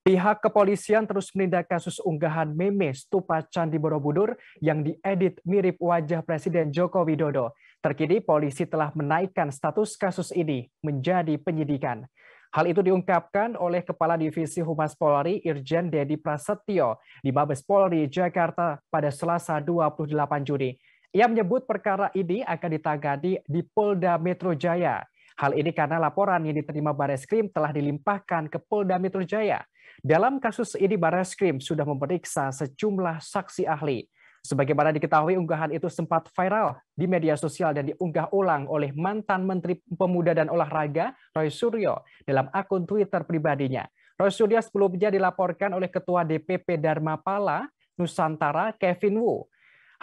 Pihak kepolisian terus menindak kasus unggahan meme stupa Candi Borobudur yang diedit mirip wajah Presiden Joko Widodo. Terkini polisi telah menaikkan status kasus ini menjadi penyidikan. Hal itu diungkapkan oleh Kepala Divisi Humas Polri Irjen Dedi Prasetyo di Mabes Polri Jakarta pada Selasa 28 Juni. Ia menyebut perkara ini akan ditangani di Polda Metro Jaya. Hal ini karena laporan yang diterima Bareskrim telah dilimpahkan ke Polda Metro Jaya. Dalam kasus ini Bareskrim sudah memeriksa sejumlah saksi ahli. Sebagaimana diketahui, unggahan itu sempat viral di media sosial dan diunggah ulang oleh mantan Menteri Pemuda dan Olahraga Roy Suryo dalam akun Twitter pribadinya. Roy Suryo sebelumnya dilaporkan oleh Ketua DPP Dharma Pala Nusantara Kevin Wu.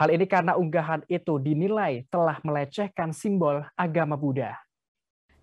Hal ini karena unggahan itu dinilai telah melecehkan simbol agama Buddha.